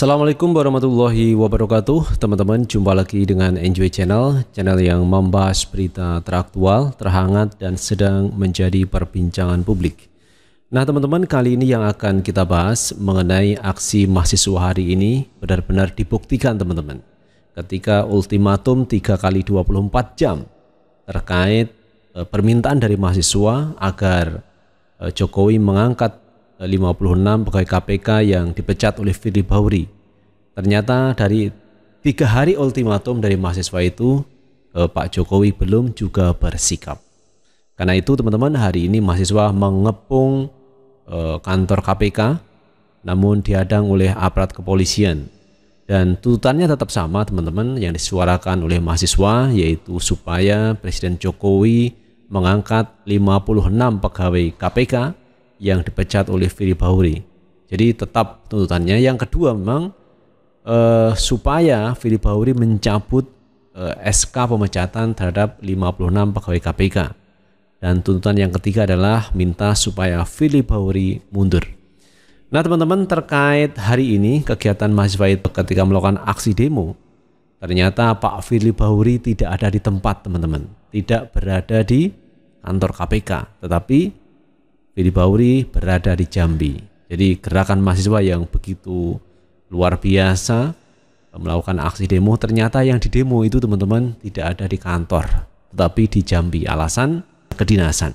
Assalamualaikum warahmatullahi wabarakatuh Teman-teman jumpa lagi dengan Enjoy Channel Channel yang membahas berita teraktual, terhangat dan sedang menjadi perbincangan publik Nah teman-teman kali ini yang akan kita bahas mengenai aksi mahasiswa hari ini benar-benar dibuktikan teman-teman Ketika ultimatum 3 kali 24 jam terkait eh, permintaan dari mahasiswa agar eh, Jokowi mengangkat 56 pegawai KPK yang dipecat oleh Firly Bahuri. Ternyata dari tiga hari ultimatum dari mahasiswa itu, eh, Pak Jokowi belum juga bersikap. Karena itu teman-teman hari ini mahasiswa mengepung eh, kantor KPK, namun dihadang oleh aparat kepolisian. Dan tuntutannya tetap sama teman-teman yang disuarakan oleh mahasiswa yaitu supaya Presiden Jokowi mengangkat 56 pegawai KPK yang dipecat oleh Firly Bahuri. Jadi tetap tuntutannya. Yang kedua memang eh, supaya Firly Bahuri mencabut eh, SK pemecatan terhadap 56 pegawai KPK. Dan tuntutan yang ketiga adalah minta supaya Firly Bahuri mundur. Nah teman-teman terkait hari ini kegiatan mahasiswa itu ketika melakukan aksi demo Ternyata Pak Firly Bahuri tidak ada di tempat teman-teman Tidak berada di kantor KPK Tetapi Fili Bauri berada di Jambi. Jadi gerakan mahasiswa yang begitu luar biasa melakukan aksi demo ternyata yang di demo itu teman-teman tidak ada di kantor tetapi di Jambi alasan kedinasan.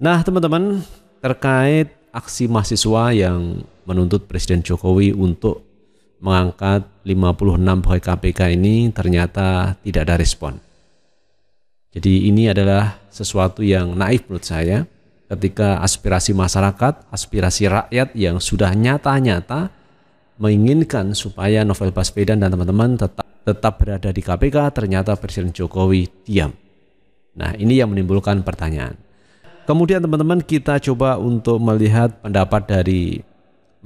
Nah teman-teman terkait aksi mahasiswa yang menuntut Presiden Jokowi untuk mengangkat 56 pegawai KPK ini ternyata tidak ada respon. Jadi ini adalah sesuatu yang naif menurut saya ketika aspirasi masyarakat, aspirasi rakyat yang sudah nyata-nyata menginginkan supaya Novel Baswedan dan teman-teman tetap tetap berada di KPK, ternyata Presiden Jokowi diam. Nah, ini yang menimbulkan pertanyaan. Kemudian teman-teman kita coba untuk melihat pendapat dari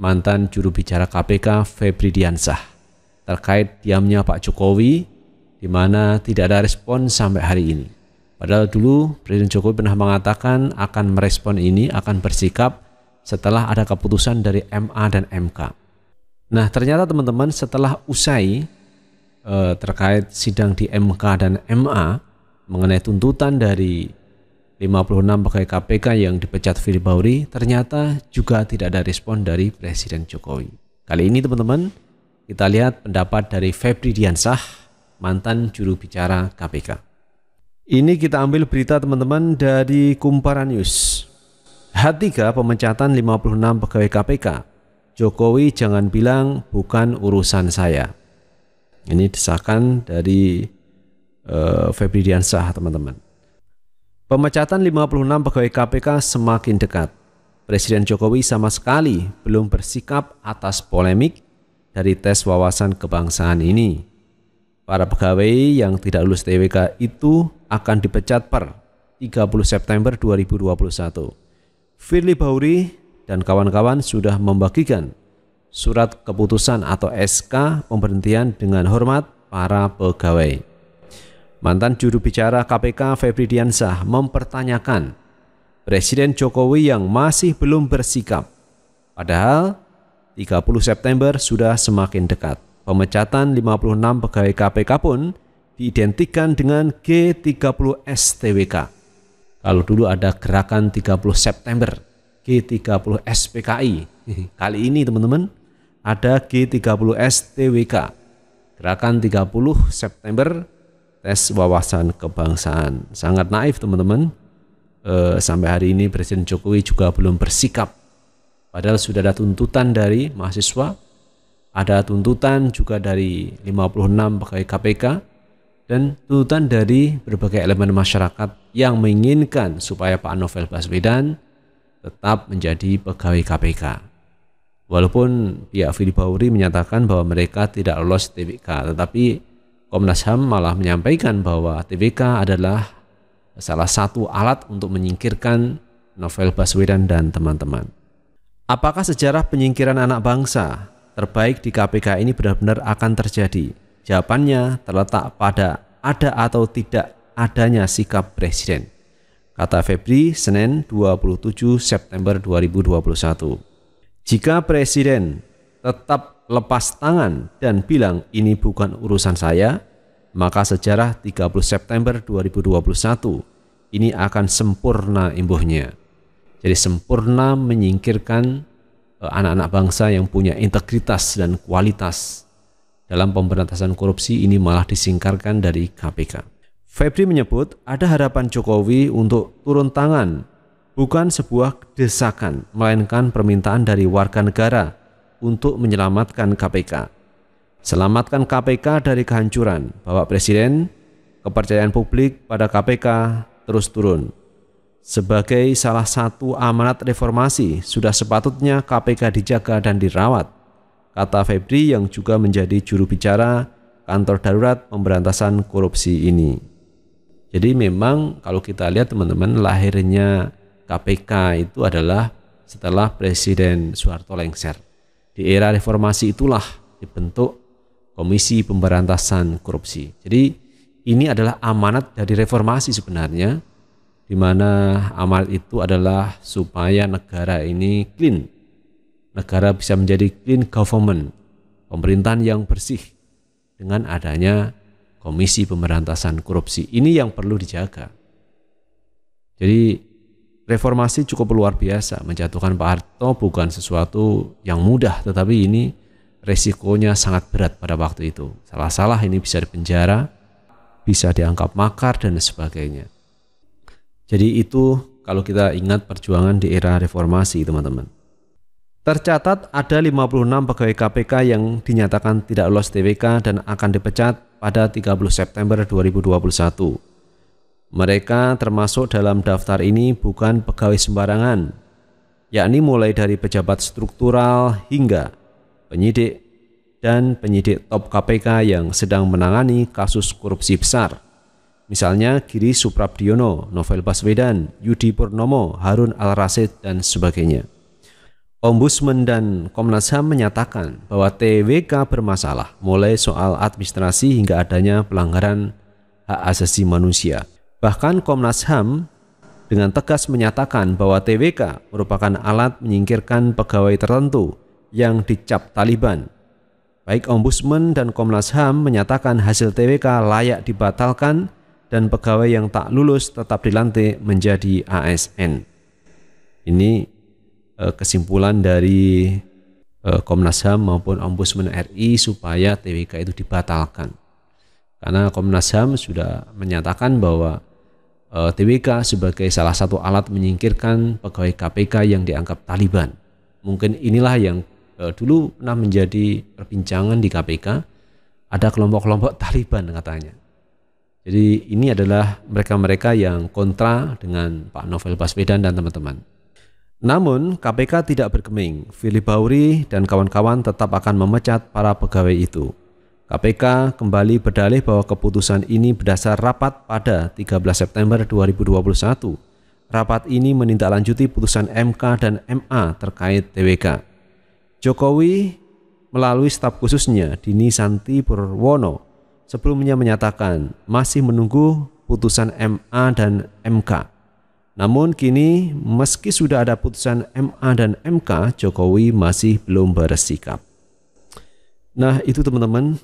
mantan juru bicara KPK Febri Diansah terkait diamnya Pak Jokowi di mana tidak ada respon sampai hari ini. Padahal dulu Presiden Jokowi pernah mengatakan akan merespon ini, akan bersikap setelah ada keputusan dari MA dan MK. Nah, ternyata teman-teman setelah usai eh, terkait sidang di MK dan MA mengenai tuntutan dari 56 pegawai KPK yang dipecat Firly Bauri ternyata juga tidak ada respon dari Presiden Jokowi. Kali ini teman-teman kita lihat pendapat dari Febri Diansah, mantan juru bicara KPK. Ini kita ambil berita teman-teman dari Kumparan News. H3 pemecatan 56 pegawai KPK. Jokowi jangan bilang bukan urusan saya. Ini desakan dari uh, Febri Diansah teman-teman. Pemecatan 56 pegawai KPK semakin dekat. Presiden Jokowi sama sekali belum bersikap atas polemik dari tes wawasan kebangsaan ini. Para pegawai yang tidak lulus TWK itu akan dipecat per 30 September 2021. Firly Bahuri dan kawan-kawan sudah membagikan surat keputusan atau SK pemberhentian dengan hormat para pegawai. Mantan juru bicara KPK Febri Diansah mempertanyakan Presiden Jokowi yang masih belum bersikap. Padahal 30 September sudah semakin dekat. Pemecatan 56 pegawai KPK pun diidentikan dengan G30 STWK. Kalau dulu ada gerakan 30 September, G30 SPKI. Kali ini teman-teman ada G30 STWK. Gerakan 30 September tes wawasan kebangsaan. Sangat naif teman-teman. E, sampai hari ini Presiden Jokowi juga belum bersikap. Padahal sudah ada tuntutan dari mahasiswa ada tuntutan juga dari 56 pegawai KPK dan tuntutan dari berbagai elemen masyarakat yang menginginkan supaya Pak Novel Baswedan tetap menjadi pegawai KPK. Walaupun pihak Fili Bauri menyatakan bahwa mereka tidak lolos TBK, tetapi Komnas HAM malah menyampaikan bahwa TBK adalah salah satu alat untuk menyingkirkan Novel Baswedan dan teman-teman. Apakah sejarah penyingkiran anak bangsa terbaik di KPK ini benar-benar akan terjadi? Jawabannya terletak pada ada atau tidak adanya sikap presiden. Kata Febri, Senin 27 September 2021. Jika presiden tetap lepas tangan dan bilang ini bukan urusan saya, maka sejarah 30 September 2021 ini akan sempurna imbuhnya. Jadi sempurna menyingkirkan Eh, anak-anak bangsa yang punya integritas dan kualitas dalam pemberantasan korupsi ini malah disingkarkan dari KPK. Febri menyebut ada harapan Jokowi untuk turun tangan, bukan sebuah desakan, melainkan permintaan dari warga negara untuk menyelamatkan KPK. Selamatkan KPK dari kehancuran, Bapak Presiden, kepercayaan publik pada KPK terus turun. Sebagai salah satu amanat reformasi, sudah sepatutnya KPK dijaga dan dirawat, kata Febri yang juga menjadi juru bicara kantor darurat pemberantasan korupsi ini. Jadi memang kalau kita lihat teman-teman lahirnya KPK itu adalah setelah Presiden Soeharto lengser. Di era reformasi itulah dibentuk Komisi Pemberantasan Korupsi. Jadi ini adalah amanat dari reformasi sebenarnya di mana amal itu adalah supaya negara ini clean. Negara bisa menjadi clean government, pemerintahan yang bersih dengan adanya Komisi Pemberantasan Korupsi. Ini yang perlu dijaga. Jadi reformasi cukup luar biasa, menjatuhkan Pak Harto bukan sesuatu yang mudah, tetapi ini resikonya sangat berat pada waktu itu. Salah-salah ini bisa dipenjara, bisa dianggap makar dan sebagainya. Jadi itu kalau kita ingat perjuangan di era reformasi teman-teman. Tercatat ada 56 pegawai KPK yang dinyatakan tidak lolos TWK dan akan dipecat pada 30 September 2021. Mereka termasuk dalam daftar ini bukan pegawai sembarangan, yakni mulai dari pejabat struktural hingga penyidik dan penyidik top KPK yang sedang menangani kasus korupsi besar. Misalnya Giri Suprabdiono, Novel Baswedan, Yudi Purnomo, Harun Al-Rasid, dan sebagainya. Ombudsman dan Komnas HAM menyatakan bahwa TWK bermasalah mulai soal administrasi hingga adanya pelanggaran hak asasi manusia. Bahkan Komnas HAM dengan tegas menyatakan bahwa TWK merupakan alat menyingkirkan pegawai tertentu yang dicap Taliban. Baik Ombudsman dan Komnas HAM menyatakan hasil TWK layak dibatalkan dan pegawai yang tak lulus tetap dilantik menjadi ASN. Ini eh, kesimpulan dari eh, Komnas HAM maupun Ombudsman RI supaya TWK itu dibatalkan. Karena Komnas HAM sudah menyatakan bahwa eh, TWK sebagai salah satu alat menyingkirkan pegawai KPK yang dianggap Taliban. Mungkin inilah yang dulu pernah menjadi perbincangan di KPK. Ada kelompok-kelompok Taliban katanya jadi ini adalah mereka-mereka yang kontra dengan Pak Novel Baswedan dan teman-teman. Namun KPK tidak bergeming, Philip Bauri dan kawan-kawan tetap akan memecat para pegawai itu. KPK kembali berdalih bahwa keputusan ini berdasar rapat pada 13 September 2021. Rapat ini menindaklanjuti putusan MK dan MA terkait TWK. Jokowi melalui staf khususnya Dini Santi Purwono sebelumnya menyatakan masih menunggu putusan MA dan MK. Namun kini meski sudah ada putusan MA dan MK, Jokowi masih belum bersikap. Nah itu teman-teman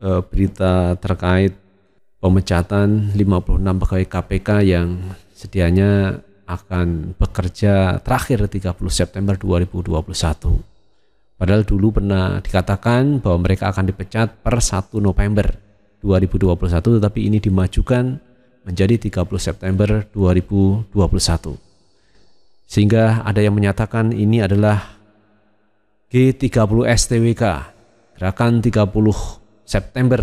eh, berita terkait pemecatan 56 pegawai KPK yang sedianya akan bekerja terakhir 30 September 2021. Padahal dulu pernah dikatakan bahwa mereka akan dipecat per 1 November 2021 tetapi ini dimajukan menjadi 30 September 2021. Sehingga ada yang menyatakan ini adalah G30 STWK, gerakan 30 September,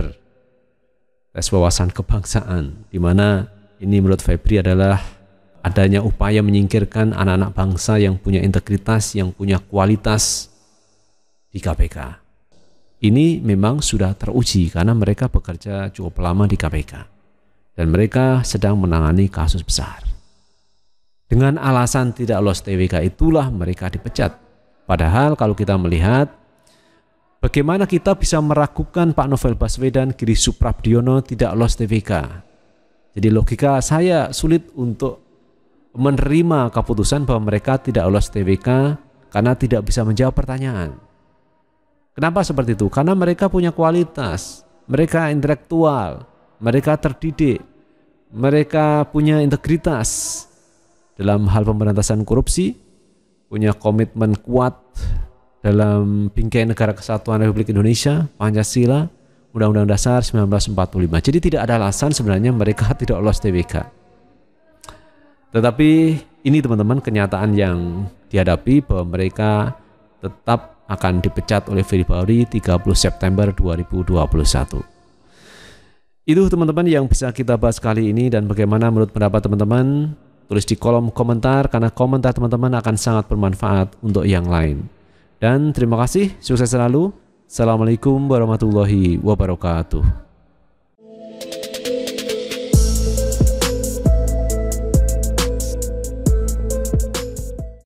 tes wawasan kebangsaan, di mana ini menurut Febri adalah adanya upaya menyingkirkan anak-anak bangsa yang punya integritas, yang punya kualitas, di KPK. Ini memang sudah teruji karena mereka bekerja cukup lama di KPK dan mereka sedang menangani kasus besar. Dengan alasan tidak lolos TWK itulah mereka dipecat. Padahal kalau kita melihat bagaimana kita bisa meragukan Pak Novel Baswedan Giri Suprabdiono tidak lolos TWK. Jadi logika saya sulit untuk menerima keputusan bahwa mereka tidak lolos TWK karena tidak bisa menjawab pertanyaan. Kenapa seperti itu? Karena mereka punya kualitas, mereka intelektual, mereka terdidik, mereka punya integritas dalam hal pemberantasan korupsi, punya komitmen kuat dalam bingkai negara kesatuan Republik Indonesia, Pancasila, Undang-Undang Dasar 1945. Jadi tidak ada alasan sebenarnya mereka tidak lolos TWK. Tetapi ini teman-teman kenyataan yang dihadapi bahwa mereka tetap akan dipecat oleh Februari 30 September 2021. Itu teman-teman yang bisa kita bahas kali ini dan bagaimana menurut pendapat teman-teman tulis di kolom komentar karena komentar teman-teman akan sangat bermanfaat untuk yang lain. Dan terima kasih, sukses selalu. Assalamualaikum warahmatullahi wabarakatuh.